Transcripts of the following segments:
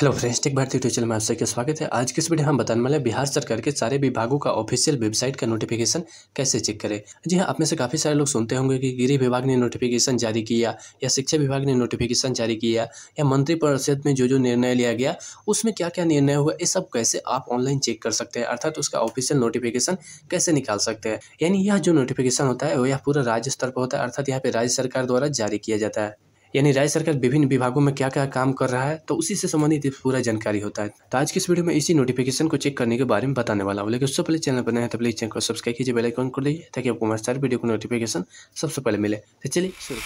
hello friends take भारतीय ट्यूचर में आप सबका स्वागत है आज के इस वीडियो हम बताने वाले बिहार सरकार के सारे विभागों का ऑफिशियल वेबसाइट का नोटिफिकेशन कैसे चेक करें जी हाँ आप में से काफ़ी सारे लोग सुनते होंगे कि गृह विभाग ने नोटिफिकेशन जारी किया या शिक्षा विभाग ने नोटिफिकेशन जारी किया या मंत्रिपरिषद में जो जो निर्णय लिया गया उसमें क्या क्या निर्णय हुआ ये सब कैसे आप ऑनलाइन चेक कर सकते हैं अर्थात उसका ऑफिशियल नोटिफिकेशन कैसे निकाल सकते हैं यानी यह जो नोटिफिकेशन होता है वह पूरा राज्य स्तर पर होता है अर्थात यहाँ पर राज्य सरकार द्वारा जारी किया जाता है यानी राज्य सरकार विभिन्न विभागों में क्या क्या काम कर रहा है तो उसी से संबंधित पूरा जानकारी होता है तो आज की इस वीडियो में इसी नोटिफिकेशन को चेक करने के बारे में बताने वाला हूँ लेकिन उससे पहले चैनल बनाए तो प्लीज चैनल को सब्सक्राइब कीजिए बेलाइकॉन कर दीजिए ताकि आपको हमारे सारे वीडियो को नोटिफिकेशन सबसे पहले मिले तो चलिए शुरू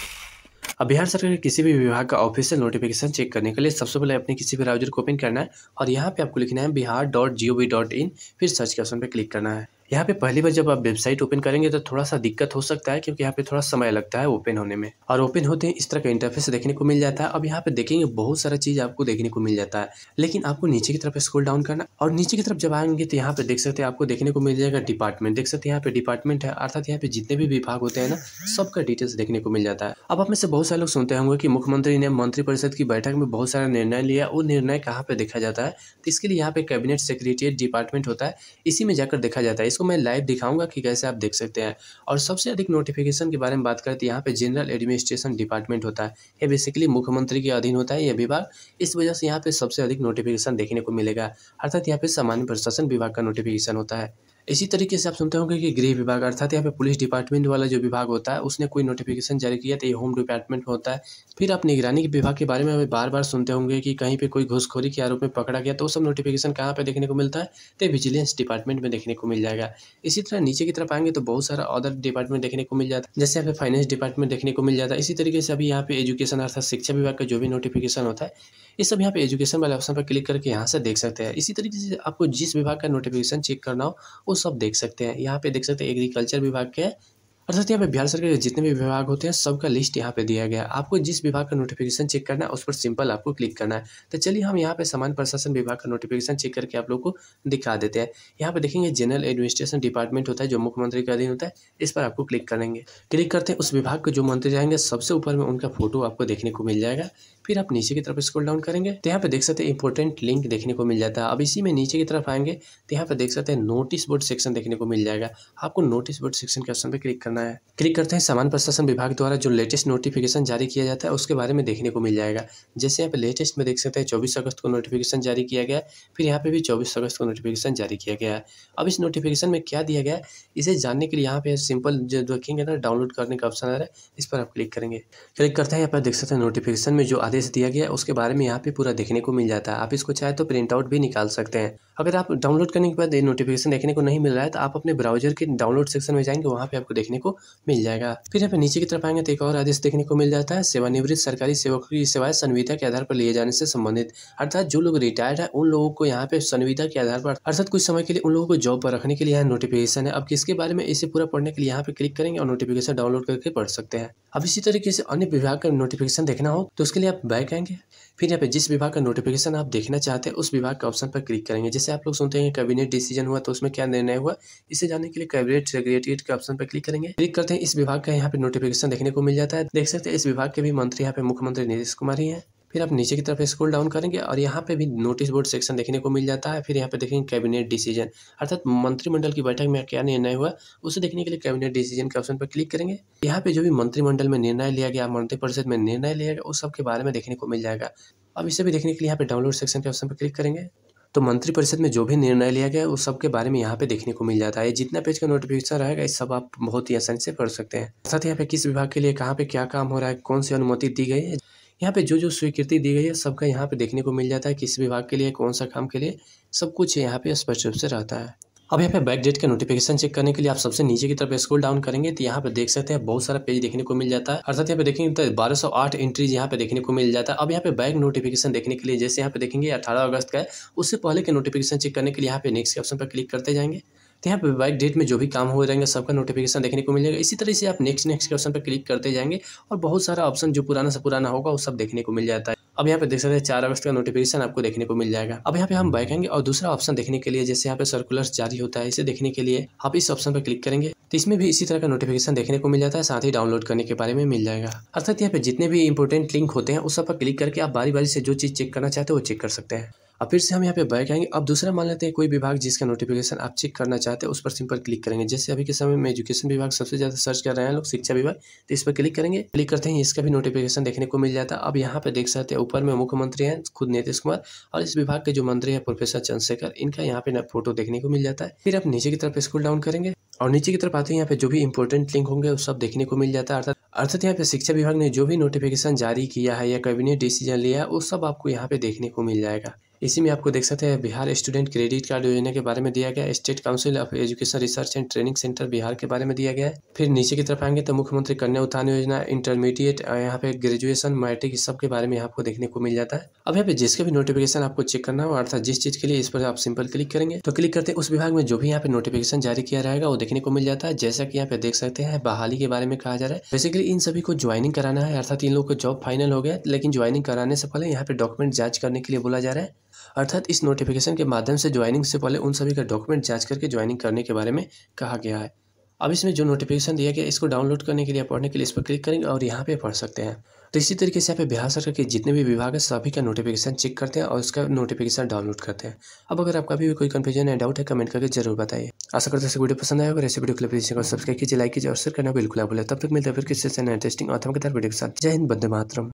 अब बिहार सरकार के किसी भी विभाग का ऑफिशियल नोटिफिकेशन चेक करने के लिए सबसे पहले अपने किसी भी ब्राउजर को ओपन करना है और यहाँ पे आपको लिखना है Bihar dot G O V dot in फिर सर्च के ऑप्शन पर क्लिक करना है यहाँ पे पहली बार जब आप वेबसाइट ओपन करेंगे तो थोड़ा सा दिक्कत हो सकता है क्योंकि यहाँ पे थोड़ा समय लगता है ओपन होने में और ओपन होते हैं इस तरह का इंटरफेस देखने को मिल जाता है अब यहाँ पे देखेंगे बहुत सारा चीज़ आपको देखने को मिल जाता है लेकिन आपको नीचे की तरफ स्क्रोल डाउन करना और नीचे की तरफ जब आएंगे तो यहाँ पे देख सकते हैं आपको देखने को मिल जाएगा डिपार्टमेंट देख सकते हैं यहाँ पे डिपार्टमेंट है अर्थात यहाँ पे जितने भी विभाग होते हैं ना सबका डिटेल्स देखने को मिल जाता है अब आप में से बहुत सारे लोग सुनते होंगे की मुख्यमंत्री ने मंत्रिपरिषद की बैठक में बहुत सारा निर्णय लिया वो निर्णय कहाँ पे देखा जाता है तो इसके लिए यहाँ पे कैबिनेट सेक्रेटरी डिपार्टमेंट होता है इसी में जाकर देखा जाता है इसको मैं लाइव दिखाऊंगा कि कैसे आप देख सकते हैं और सबसे अधिक नोटिफिकेशन के बारे में बात करें तो यहाँ पे जनरल एडमिनिस्ट्रेशन डिपार्टमेंट होता है ये बेसिकली मुख्यमंत्री के अधीन होता है यह विभाग इस वजह से यहाँ पे सबसे अधिक नोटिफिकेशन देखने को मिलेगा अर्थात यहाँ पे सामान्य प्रशासन विभाग का नोटिफिकेशन होता है इसी तरीके से आप सुनते होंगे कि गृह विभाग अर्थात यहाँ पे पुलिस डिपार्टमेंट वाला जो विभाग होता है उसने कोई नोटिफिकेशन जारी किया तो ये होम डिपार्टमेंट में होता है फिर आप निगरानी विभाग के बारे में हमें बार बार सुनते होंगे कि कहीं पे कोई घुसखोरी के आरोप में पकड़ा गया तो सब नोटिफिकेशन कहाँ पे देखने को मिलता है तो विजिलेंस डिपार्टमेंट में देखने को मिल जाएगा इसी तरह नीचे की तरफ आएंगे तो बहुत सारा अदर डिपार्टमेंट देखने को मिल जाता है जैसे यहाँ पे फाइनेंस डिपार्टमेंट देखने को मिल जाता है इसी तरीके से अभी यहाँ पे एजुकेशन अर्थात शिक्षा विभाग का जो भी नोटिफिकेशन होता है ये सब यहाँ पे एजुकेशन वाले ऑप्शन पर क्लिक करके यहाँ से देख सकते हैं इसी तरीके से आपको जिस विभाग का नोटिफिकेशन चेक करना हो सब देख सकते हैं यहाँ पे देख सकते हैं एग्रीकल्चर विभाग के अर्थात यहाँ पे बिहार सरकार के जितने भी विभाग होते हैं सबका लिस्ट यहाँ पे दिया गया है आपको जिस विभाग का नोटिफिकेशन चेक करना है उस पर सिंपल आपको क्लिक करना है तो चलिए हम यहाँ पे सामान्य प्रशासन विभाग का नोटिफिकेशन चेक करके आप लोग को दिखा देते हैं यहाँ पे देखेंगे जनरल एडमिनिस्ट्रेशन डिपार्टमेंट होता है जो मुख्यमंत्री का अधीन होता है इस पर आपको क्लिक करेंगे क्लिक करते हैं उस विभाग के जो मंत्री जाएंगे सबसे ऊपर में उनका फोटो आपको देखने को मिल जाएगा फिर आप नीचे की तरफ स्क्रॉल डाउन करेंगे तो यहाँ पे देख सकते हैं इंपॉर्टेंट लिंक देखने को मिल जाता है अब इसी में नीचे की तरफ आएंगे तो यहाँ पे देख सकते हैं नोटिस बोर्ड सेक्शन देखने को मिल जाएगा आपको नोटिस बोर्ड सेक्शन के ऑप्शन पर क्लिक करना है क्लिक करते हैं सामान प्रशासन विभाग द्वारा जो लेटेस्ट नोटिफिकेशन जारी किया जाता है उसके बारे में देखने को मिल जाएगा जैसे यहाँ पे लेटेस्ट में देख सकते हैं चौबीस अगस्त को नोटिफिकेशन जारी किया गया फिर यहाँ पे भी चौबीस अगस्त को नोटिफिकेशन जारी किया गया अब इस नोटिफिकेशन में क्या दिया गया इसे जानने के लिए यहाँ पे सिंपल जो देखेंगे ना डाउनलोड करने का ऑप्शन आ रहा है इस पर आप क्लिक करेंगे क्लिक करते हैं यहाँ पर देख सकते हैं नोटिफिकेशन में जो आदेश दिया गया उसके बारे में यहाँ पे पूरा देखने को मिल जाता है आप इसको चाहे तो प्रिंट आउट भी निकाल सकते हैं अगर आप डाउनलोड करने के बाद ये नोटिफिकेशन देखने को नहीं मिल रहा है तो आप अपने ब्राउजर के डाउनलोड सेक्शन में जाएंगे वहाँ पे आपको देखने को मिल जाएगा फिर यहाँ पे नीचे की तरफ आएंगे तो एक और आदेश देखने को मिल जाता है सेवानिवृत्त सरकारी सेवकों की सेवाएं संविदा के आधार पर लिए जाने से संबंधित अर्थात जो लोग रिटायर्ड है उन लोगों को यहाँ पे संविदा के आधार पर अर्थात कुछ समय के लिए उन लोगों को जॉब पर रखने के लिए यहाँ नोटिफिकेशन है अब किसके बारे में इसे पूरा पढ़ने के लिए यहाँ पे क्लिक करेंगे और नोटिफिकेशन डाउनलोड करके पढ़ सकते हैं अब इसी तरीके से अन्य विभाग का नोटिफिकेशन देखना हो तो उसके लिए आप बैक आएंगे फिर यहाँ पे जिस विभाग का नोटिफिकेशन आप देखना चाहते हैं उस विभाग के ऑप्शन पर क्लिक करेंगे जैसे आप लोग सुनते हैं कैबिनेट डिसीजन हुआ तो उसमें क्या निर्णय हुआ इसे जानने के लिए कैबिनेट सेक्रेटरीट के ऑप्शन पर क्लिक करेंगे क्लिक करते हैं इस विभाग का यहाँ पे नोटिफिकेशन देखने को मिल जाता है देख सकते हैं इस विभाग के भी मंत्री यहाँ पे मुख्यमंत्री नीतीश कुमार ही है फिर आप नीचे की तरफ स्क्रॉल डाउन करेंगे और यहाँ पे भी नोटिस बोर्ड सेक्शन देखने को मिल जाता है फिर यहाँ पे देखेंगे कैबिनेट डिसीजन अर्थात मंत्रिमंडल की बैठक में क्या निर्णय हुआ उसे देखने के लिए कैबिनेट डिसीजन के ऑप्शन पर क्लिक करेंगे यहाँ पे जो भी मंत्रिमंडल में निर्णय लिया गया मंत्रिपरिषद में निर्णय लिया गया उस सब के बारे में देखने को मिल जाएगा अब इसे भी देखने के लिए यहाँ पे डाउनलोड सेक्शन के ऑप्शन पर क्लिक करेंगे तो मंत्रिपरिषद में जो भी निर्णय लिया गया उस सब के बारे में यहाँ पे देखने को मिल जाता है जितना पेज का नोटिफिकेशन रहेगा इस सब आप बहुत ही आसानी से पढ़ सकते हैं साथ ही यहाँ पे किस विभाग के लिए कहाँ पे क्या काम हो रहा है कौन सी अनुमति दी गई है यहाँ पे जो जो स्वीकृति दी गई है सबका यहाँ पे देखने को मिल जाता है किस विभाग के लिए कौन सा काम के लिए सब कुछ यहाँ पे स्पष्ट रूप से रहता है अब यहाँ पे बैक डेट का नोटिफिकेशन चेक करने के लिए आप सबसे नीचे की तरफ स्क्रॉल डाउन करेंगे तो यहाँ पे देख सकते हैं बहुत सारा पेज देखने को मिल जाता है अर्थात यहाँ पे देखेंगे तो बारह सौ आठ एंट्रीज यहाँ पे देखने को मिल जाता है अब यहाँ पे बैक नोटिफिकेशन देखने के लिए जैसे यहाँ पे देखेंगे अठारह अगस्त का है उससे पहले के नोटिफिकेशन चेक करने के लिए यहाँ पे नेक्स्ट ऑप्शन पर क्लिक करते जाएंगे तो यहाँ पर बाइक डेट में जो भी काम हो जाएंगे सबका नोटिफिकेशन देखने को मिलेगा इसी तरह से आप नेक्स्ट नेक्स्ट ऑप्शन पर क्लिक करते जाएंगे और बहुत सारा ऑप्शन जो पुराना से पुराना होगा वो सब देखने को मिल जाता है अब यहाँ पे देख सकते हैं चार अगस्त का नोटिफिकेशन आपको देखने को मिल जाएगा अब यहाँ पे हम बैठेंगे और दूसरा ऑप्शन देखने के लिए जैसे यहाँ पे सर्कुलर जारी होता है इसे देखने के लिए आप इस ऑप्शन पर क्लिक करेंगे तो इसमें भी इसी तरह का नोटिफिकेशन देखने को मिल जाता है साथ ही डाउनलोड करने के बारे में मिल जाएगा अर्थात यहाँ पे जितने भी इंपॉर्टेंट लिंक होते हैं उस सब पर क्लिक करके आप बारी बारी से जो चीज़ चेक करना चाहते हो वो चेक कर सकते हैं अब फिर से हम यहाँ पे बैक आएंगे अब दूसरा मान लेते हैं कोई विभाग जिसका नोटिफिकेशन आप चेक करना चाहते हैं उस पर सिंपल क्लिक करेंगे जैसे अभी के समय में एजुकेशन विभाग सबसे ज़्यादा सर्च कर रहे हैं लोग शिक्षा विभाग तो इस पर क्लिक करेंगे क्लिक करते हैं इसका भी नोटिफिकेशन देखने को मिल जाता है अब यहाँ पे देख सकते हैं ऊपर में मुख्यमंत्री है खुद नीतीश कुमार और इस विभाग के जो मंत्री है प्रोफेसर चंद्रशेखर इनका यहाँ पे फोटो देखने को मिल जाता है फिर आप नीचे की तरफ स्कूल डाउन करेंगे और नीचे की तरफ आते हैं यहाँ पे जो भी इम्पोर्टेंट लिंक होंगे वो सब देखने को मिल जाता है अर्थात अर्थात यहाँ पे शिक्षा विभाग ने जो भी नोटिफिकेशन जारी किया है या कैबिनेट डिसीजन लिया है वो सब आपको यहाँ पे देखने को मिल जाएगा इसी में आपको देख सकते हैं बिहार स्टूडेंट क्रेडिट कार्ड योजना के बारे में दिया गया state council of education research and training centre Bihar के बारे में दिया गया है फिर नीचे की तरफ आएंगे तो मुख्यमंत्री कन्या उत्थान योजना इंटरमीडिएट यहाँ पे ग्रेजुएशन मैट्रिक सब के बारे में आपको देखने को मिल जाता है अब यहाँ पे जिसके भी नोटिफिकेशन आपको चेक करना हो अर्थात जिस चीज के लिए इस पर आप सिंपल क्लिक करेंगे तो क्लिक करते उस विभाग में जो भी यहाँ पे नोटिफिकेशन जारी किया रहेगा वो देखने को मिल जाता है जैसा की यहाँ पे देख सकते हैं बहाली के बारे में कहा जा रहा है बेसिकली इन सभी को ज्वाइनिंग कराना है अर्थात इन लोग को जॉब फाइनल हो गया लेकिन ज्वाइनिंग कराने से पहले यहाँ पे डॉक्यूमेंट जांच करने के लिए बोला जा रहा है अर्थात इस नोटिफिकेशन के माध्यम से ज्वाइनिंग से पहले उन सभी का डॉक्यूमेंट जांच करके ज्वाइनिंग करने के बारे में कहा गया है अब इसमें जो नोटिफिकेशन दिया गया इसको डाउनलोड करने के लिए पढ़ने के लिए इस पर क्लिक करेंगे और यहाँ पे पढ़ सकते हैं तो इसी तरीके से आप बिहार सरकार के जितने भी विभाग है सभी का नोटिफिकेशन चेक करते हैं और उसका नोटिफिकेशन डाउनलोड करते हैं अब अगर आपका भी कोई कन्फ्यूजन है डाउट है कमेंट करके जरूर बताइए आशा करते हैं वीडियो पसंद आएगा ऐसे वीडियो को सब्सक्राइब कीजिए लाइक कीजिए और शेयर करना बिल्कुल बोले तब तक मिलता है फिर किसी से इंटरेस्टिंग और वीडियो के साथ जय हिंद बंदे मातरम